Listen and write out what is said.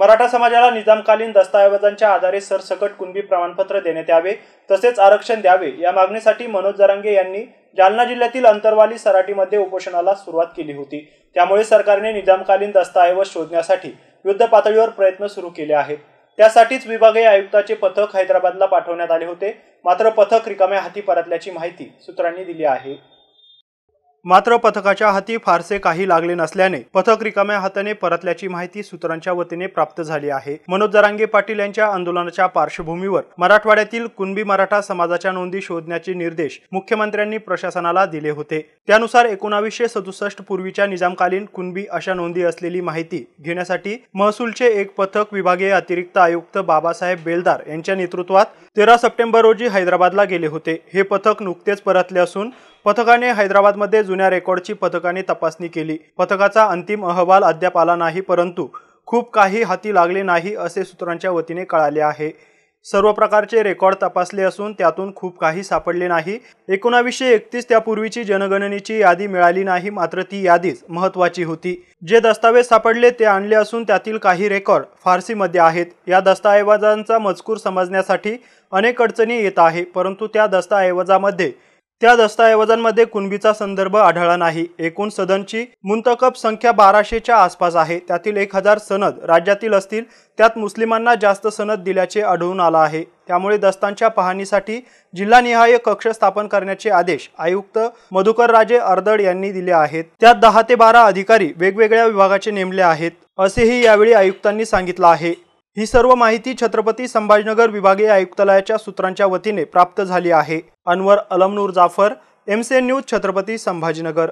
मराठा समाजाला निजामकालीन दस्ताऐवजांच्या आधारे सरसकट कुणबी प्रमाणपत्र देण्यात यावे तसेच आरक्षण द्यावे या मागणीसाठी मनोज जरांगे यांनी जालना जिल्ह्यातील अंतरवाली सराटीमध्ये उपोषणाला सुरुवात केली होती त्यामुळे सरकारने निजामकालीन दस्ताऐवज शोधण्यासाठी युद्ध पातळीवर प्रयत्न सुरू केले आहेत त्यासाठीच विभागीय आयुक्ताचे पथक हैदराबादला पाठवण्यात आले होते मात्र पथक रिकाम्या हाती परतल्याची माहिती सूत्रांनी दिली आहे मात्र पथकाच्या हाती फारसे काही लागले नसल्याने पथक रिकाम्या हाताने परतल्याची माहिती सूत्रांच्या वतीने प्राप्त झाली आहे मनोज जरांगे पाटील यांच्या आंदोलनाच्या पार्श्वभूमीवर मराठवाड्यातील कुणबी मराठा समाजाच्या नोंदी शोधण्याचे निर्देश मुख्यमंत्र्यांनी प्रशासनाला दिले होते त्यानुसार एकोणावीसशे सदुसष्ट पूर्वीच्या निजामकालीन कुणबी अशा नोंदी असलेली माहिती घेण्यासाठी महसूलचे एक पथक विभागीय अतिरिक्त आयुक्त बाबासाहेब बेलदार यांच्या नेतृत्वात तेरा सप्टेंबर रोजी हैदराबादला गेले होते हे पथक नुकतेच परतले असून पथकाने हैदराबादमध्ये जुन्या रेकॉर्डची पथकाने तपासणी केली पथकाचा अंतिम अहवाल अद्याप आला नाही परंतु खूप काही हाती लागले नाही असे सूत्रांच्या वतीने कळाले आहे सर्व प्रकारचे रेकॉर्ड तपासले असून त्यातून खूप काही सापडले नाही एकोणावीसशे एकतीस त्यापूर्वीची जनगणनेची यादी मिळाली नाही मात्र ती यादीच महत्वाची होती जे दस्तावेज सापडले ते आणले असून त्यातील काही रेकॉर्ड फारसीमध्ये आहेत या दस्तऐवजांचा मजकूर समजण्यासाठी अनेक अडचणी येत आहे परंतु त्या दस्ताऐवजामध्ये त्या दस्तऐवजांमध्ये कुणबीचा संदर्भ आढळला नाही एकूण सदनची मुंतकप संख्या बाराशेच्या आसपास आहे त्यातील एक हजार सनद राज्यातील असतील त्यात मुस्लिमांना जास्त सनद दिल्याचे आढळून आला आहे त्यामुळे दस्तांच्या पाहणीसाठी जिल्हानिहाय कक्ष स्थापन करण्याचे आदेश आयुक्त मधुकर राजे अर्दड यांनी दिले आहेत त्यात दहा ते बारा अधिकारी वेगवेगळ्या विभागाचे नेमले आहेत असेही यावेळी आयुक्तांनी सांगितलं आहे ही सर्व माहिती छत्रपती संभाजीनगर विभागीय आयुक्तालयाच्या सूत्रांच्या वतीने प्राप्त झाली आहे अनवर अलमनूर जाफर एमसीएन न्यूज छत्रपती संभाजीनगर